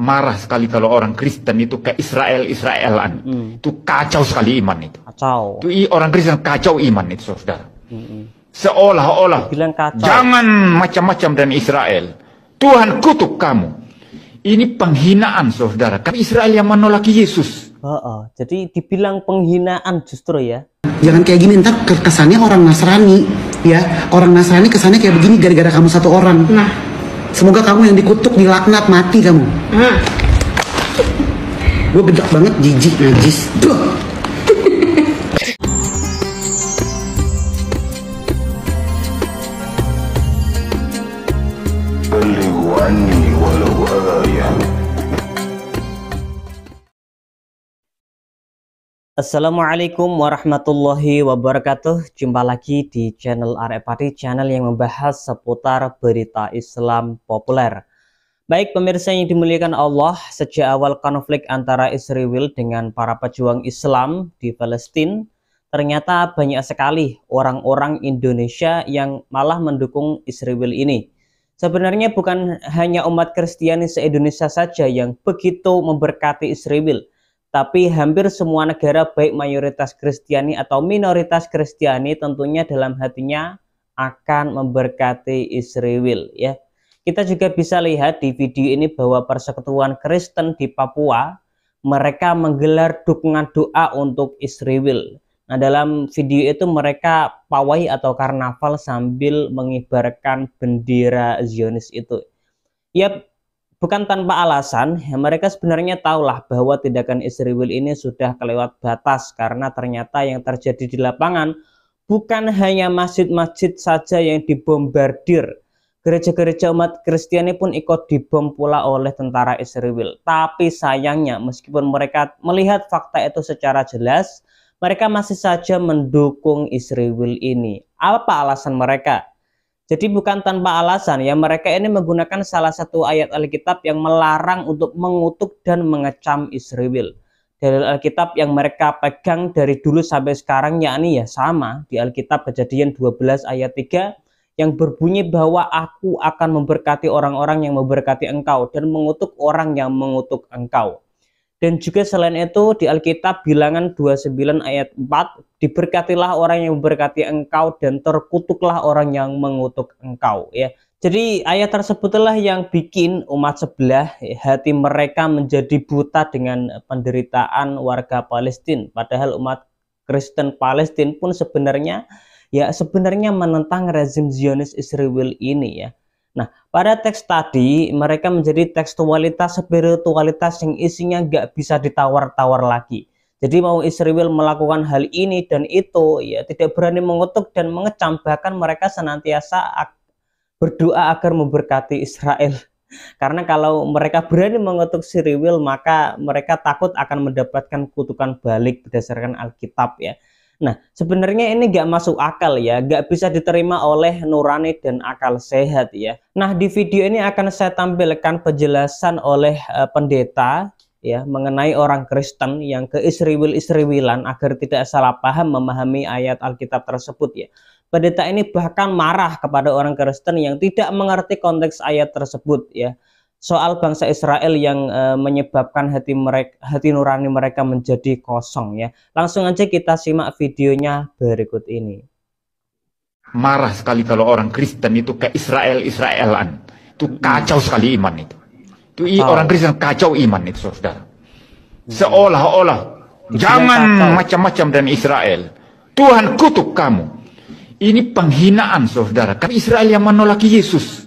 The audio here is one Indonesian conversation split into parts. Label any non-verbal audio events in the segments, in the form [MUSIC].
marah sekali kalau orang Kristen itu ke Israel Israelan. Mm. Itu kacau sekali iman itu. Kacau. Itu orang Kristen kacau iman itu saudara. Mm Seolah-olah jangan macam-macam dengan Israel. Tuhan kutuk kamu. Ini penghinaan saudara. Kan Israel yang menolak Yesus. Oh, oh. Jadi dibilang penghinaan justru ya. Jangan kayak gini ntar kesannya orang Nasrani ya. Orang Nasrani kesannya kayak begini gara-gara kamu satu orang. Nah, Semoga kamu yang dikutuk dilaknat mati kamu. Hmm. Gue bedak banget jijik najis. Duh. walau Assalamualaikum warahmatullahi wabarakatuh. Jumpa lagi di channel Arepati, channel yang membahas seputar berita Islam populer. Baik pemirsa yang dimuliakan Allah, sejak awal konflik antara Israel dengan para pejuang Islam di Palestina, ternyata banyak sekali orang-orang Indonesia yang malah mendukung Israel ini. Sebenarnya bukan hanya umat Kristiani se-Indonesia saja yang begitu memberkati Israel, tapi hampir semua negara baik mayoritas Kristiani atau minoritas Kristiani tentunya dalam hatinya akan memberkati Israel ya. Kita juga bisa lihat di video ini bahwa persekutuan Kristen di Papua mereka menggelar dukungan doa untuk Israel. Nah, dalam video itu mereka pawai atau karnaval sambil mengibarkan bendera Zionis itu. Yap bukan tanpa alasan, mereka sebenarnya tahulah bahwa tindakan Israel ini sudah kelewat batas karena ternyata yang terjadi di lapangan bukan hanya masjid-masjid saja yang dibombardir. Gereja-gereja umat Kristiani pun ikut dibom pula oleh tentara Israel. Tapi sayangnya meskipun mereka melihat fakta itu secara jelas, mereka masih saja mendukung Israel ini. Apa alasan mereka? Jadi bukan tanpa alasan ya mereka ini menggunakan salah satu ayat Alkitab yang melarang untuk mengutuk dan mengecam Israel. dari Alkitab yang mereka pegang dari dulu sampai sekarang yakni ya sama di Alkitab Kejadian 12 ayat 3 yang berbunyi bahwa aku akan memberkati orang-orang yang memberkati engkau dan mengutuk orang yang mengutuk engkau. Dan juga selain itu di Alkitab bilangan 29 ayat 4 diberkatilah orang yang memberkati engkau dan terkutuklah orang yang mengutuk engkau ya. Jadi ayat tersebutlah yang bikin umat sebelah ya, hati mereka menjadi buta dengan penderitaan warga Palestina. Padahal umat Kristen Palestina pun sebenarnya ya sebenarnya menentang rezim Zionis Israel ini ya. Nah, pada teks tadi mereka menjadi tekstualitas spiritualitas yang isinya nggak bisa ditawar-tawar lagi. Jadi mau Israel melakukan hal ini dan itu, ya tidak berani mengutuk dan mengecam, bahkan mereka senantiasa berdoa agar memberkati Israel. [LAUGHS] Karena kalau mereka berani mengutuk Siriwil, maka mereka takut akan mendapatkan kutukan balik berdasarkan Alkitab ya. Nah, sebenarnya ini gak masuk akal ya, gak bisa diterima oleh nurani dan akal sehat ya. Nah, di video ini akan saya tampilkan penjelasan oleh uh, pendeta ya mengenai orang Kristen yang ke isriwilan agar tidak salah paham memahami ayat Alkitab tersebut ya. Pendeta ini bahkan marah kepada orang Kristen yang tidak mengerti konteks ayat tersebut ya soal bangsa Israel yang e, menyebabkan hati mereka hati nurani mereka menjadi kosong ya. Langsung aja kita simak videonya berikut ini. Marah sekali kalau orang Kristen itu ke Israel Israelan. Itu kacau sekali iman itu. Itu oh. orang Kristen kacau iman itu Saudara. Hmm. Seolah-olah jangan macam-macam dan Israel. Tuhan kutuk kamu. Ini penghinaan Saudara. Kan Israel yang menolak Yesus.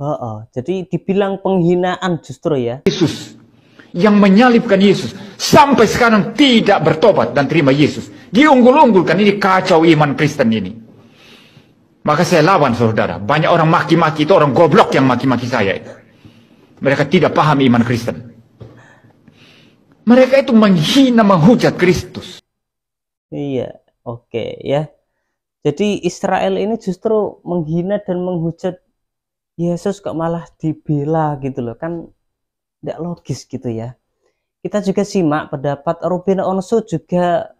Oh, oh. Jadi dibilang penghinaan justru ya. Yesus yang menyalibkan Yesus sampai sekarang tidak bertobat dan terima Yesus. Diunggul-unggulkan ini kacau iman Kristen ini. Maka saya lawan saudara. Banyak orang maki-maki itu orang goblok yang maki-maki saya. Mereka tidak paham iman Kristen. Mereka itu menghina, menghujat Kristus. Iya, oke okay, ya. Jadi Israel ini justru menghina dan menghujat Yesus kok malah dibela gitu loh kan tidak logis gitu ya kita juga simak pendapat Ruben Onsu juga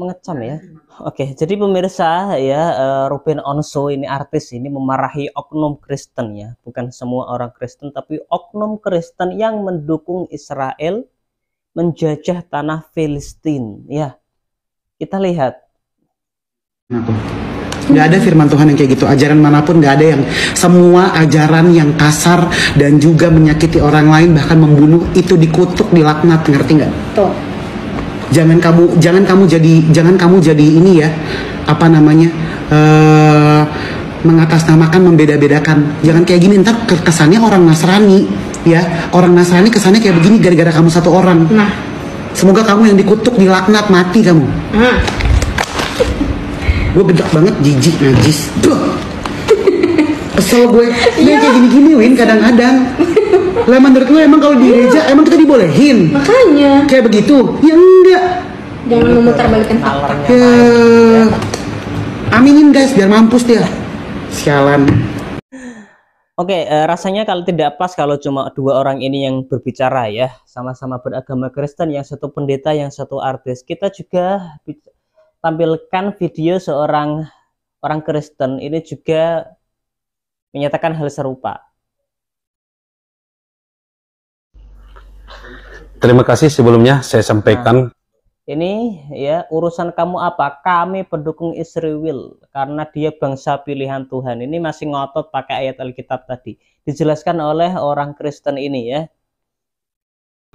mengecam ya oke jadi pemirsa ya eh, Ruben Onsu ini artis ini memarahi oknum Kristen ya bukan semua orang Kristen tapi oknum Kristen yang mendukung Israel menjajah tanah Filistin ya kita lihat nggak ada firman Tuhan yang kayak gitu. Ajaran manapun nggak ada yang semua ajaran yang kasar dan juga menyakiti orang lain bahkan membunuh itu dikutuk, dilaknat, ngerti nggak? Tuh. Jangan kamu jangan kamu jadi jangan kamu jadi ini ya apa namanya uh, mengatasnamakan membeda-bedakan jangan kayak gini ntar kesannya orang Nasrani ya orang Nasrani kesannya kayak begini gara-gara kamu satu orang nah semoga kamu yang dikutuk dilaknat mati kamu nah gue gedek banget jijik najis tuh, kesel gue ini iya. kayak gini-gini Win kadang-kadang lah menurut gue emang kalau di iya. gereja emang kita dibolehin makanya kayak begitu ya enggak jangan memutarbalikkan fakta ya. ya. aminin guys biar mampus dia sialan Oke, okay, uh, eh, rasanya kalau tidak pas kalau cuma dua orang ini yang berbicara ya, sama-sama beragama Kristen, yang satu pendeta, yang satu artis. Kita juga tampilkan video seorang orang Kristen ini juga menyatakan hal serupa. Terima kasih sebelumnya saya sampaikan. Nah, ini ya urusan kamu apa? Kami pendukung Israel karena dia bangsa pilihan Tuhan. Ini masih ngotot pakai ayat Alkitab tadi. Dijelaskan oleh orang Kristen ini ya.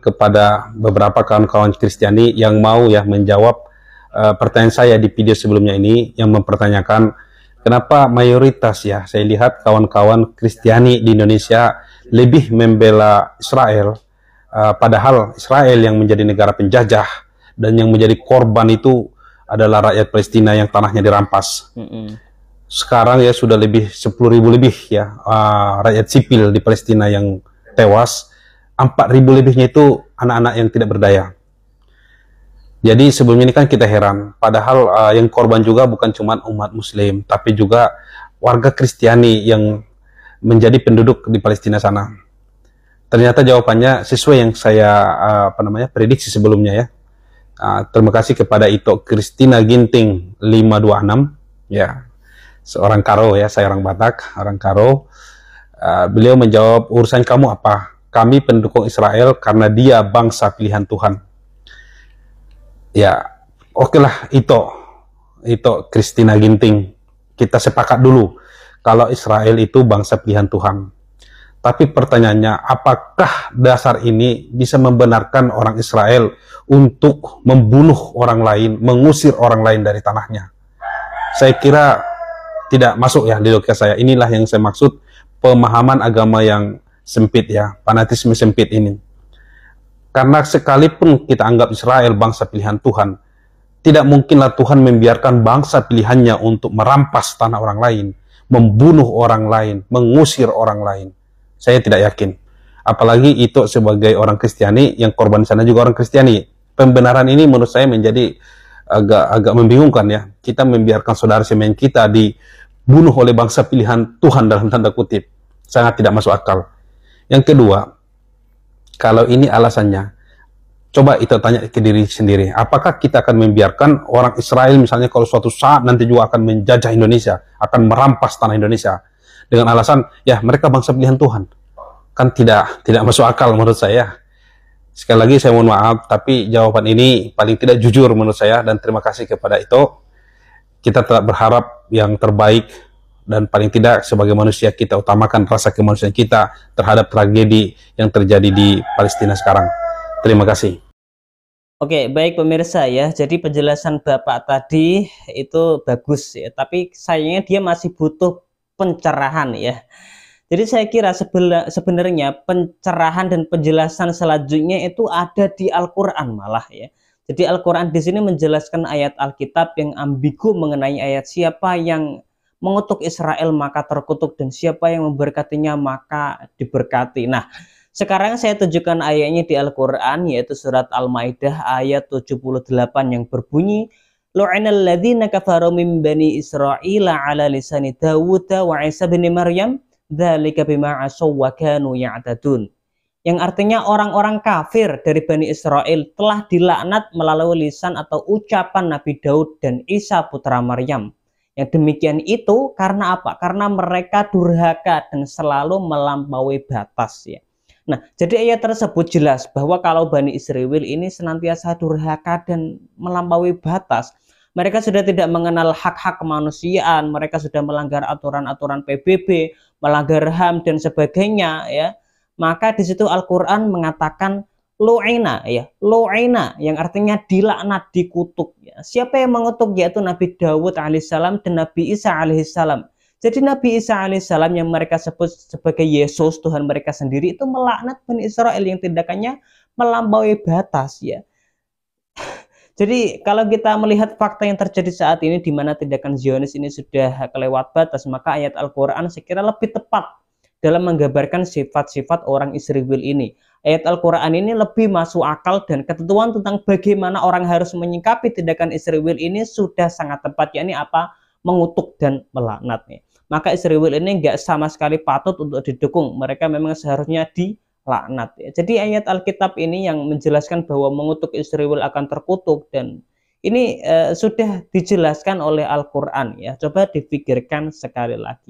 Kepada beberapa kawan-kawan Kristiani yang mau ya menjawab uh, pertanyaan saya di video sebelumnya ini yang mempertanyakan kenapa mayoritas ya saya lihat kawan-kawan Kristiani di Indonesia lebih membela Israel uh, padahal Israel yang menjadi negara penjajah dan yang menjadi korban itu adalah rakyat Palestina yang tanahnya dirampas. Mm -hmm. Sekarang ya sudah lebih ribu lebih ya uh, rakyat sipil di Palestina yang tewas, ribu lebihnya itu anak-anak yang tidak berdaya. Jadi sebelum ini kan kita heran, padahal uh, yang korban juga bukan cuma umat Muslim, tapi juga warga Kristiani yang menjadi penduduk di Palestina sana. Ternyata jawabannya sesuai yang saya uh, apa namanya prediksi sebelumnya ya. Uh, terima kasih kepada Ito Kristina Ginting 526 ya seorang Karo ya saya orang Batak orang Karo uh, beliau menjawab urusan kamu apa kami pendukung Israel karena dia bangsa pilihan Tuhan ya oke lah itu itu Christina Ginting kita sepakat dulu kalau Israel itu bangsa pilihan Tuhan tapi pertanyaannya apakah dasar ini bisa membenarkan orang Israel untuk membunuh orang lain mengusir orang lain dari tanahnya saya kira tidak masuk ya di logika saya inilah yang saya maksud pemahaman agama yang sempit ya fanatisme sempit ini karena sekalipun kita anggap Israel bangsa pilihan Tuhan, tidak mungkinlah Tuhan membiarkan bangsa pilihannya untuk merampas tanah orang lain, membunuh orang lain, mengusir orang lain. Saya tidak yakin. Apalagi itu sebagai orang Kristiani, yang korban sana juga orang Kristiani. Pembenaran ini menurut saya menjadi agak agak membingungkan ya. Kita membiarkan saudara semen kita dibunuh oleh bangsa pilihan Tuhan dalam tanda kutip. Sangat tidak masuk akal. Yang kedua, kalau ini alasannya, coba itu tanya ke diri sendiri, apakah kita akan membiarkan orang Israel misalnya kalau suatu saat nanti juga akan menjajah Indonesia, akan merampas tanah Indonesia dengan alasan ya mereka bangsa pilihan Tuhan. Kan tidak tidak masuk akal menurut saya. Sekali lagi saya mohon maaf, tapi jawaban ini paling tidak jujur menurut saya dan terima kasih kepada itu. Kita tetap berharap yang terbaik dan paling tidak sebagai manusia kita utamakan rasa kemanusiaan kita terhadap tragedi yang terjadi di Palestina sekarang. Terima kasih. Oke, baik pemirsa ya. Jadi penjelasan Bapak tadi itu bagus ya, tapi sayangnya dia masih butuh pencerahan ya. Jadi saya kira sebenarnya pencerahan dan penjelasan selanjutnya itu ada di Al-Qur'an malah ya. Jadi Al-Qur'an di sini menjelaskan ayat Alkitab yang ambigu mengenai ayat siapa yang mengutuk Israel maka terkutuk dan siapa yang memberkatinya maka diberkati. Nah, sekarang saya tunjukkan ayatnya di Al-Qur'an yaitu surat Al-Maidah ayat 78 yang berbunyi Lu'inal ladzina kafaru min bani Israila ala lisani Dawud wa Isa bin Maryam dzalika bima asaw wa kanu ya'tadun. Yang artinya orang-orang kafir dari Bani Israel telah dilaknat melalui lisan atau ucapan Nabi Daud dan Isa putra Maryam Ya demikian itu karena apa? Karena mereka durhaka dan selalu melampaui batas ya. Nah, jadi ayat tersebut jelas bahwa kalau Bani Israel ini senantiasa durhaka dan melampaui batas. Mereka sudah tidak mengenal hak-hak kemanusiaan, mereka sudah melanggar aturan-aturan PBB, melanggar HAM dan sebagainya ya. Maka di situ Al-Qur'an mengatakan lu'ina ya lu'ina yang artinya dilaknat dikutuk ya. siapa yang mengutuk yaitu Nabi Dawud alaihissalam dan Nabi Isa alaihissalam jadi Nabi Isa alaihissalam yang mereka sebut sebagai Yesus Tuhan mereka sendiri itu melaknat Bani Israel yang tindakannya melampaui batas ya [LAUGHS] jadi kalau kita melihat fakta yang terjadi saat ini di mana tindakan Zionis ini sudah kelewat batas, maka ayat Al-Qur'an sekira lebih tepat dalam menggambarkan sifat-sifat orang Israel ini. Ayat Al-Quran ini lebih masuk akal dan ketentuan tentang bagaimana orang harus menyingkapi tindakan Israel ini sudah sangat tepat, yakni apa? Mengutuk dan melaknat. Maka Israel ini nggak sama sekali patut untuk didukung. Mereka memang seharusnya dilaknat. Jadi ayat Alkitab ini yang menjelaskan bahwa mengutuk Israel akan terkutuk dan ini eh, sudah dijelaskan oleh Al-Quran ya. Coba difikirkan sekali lagi.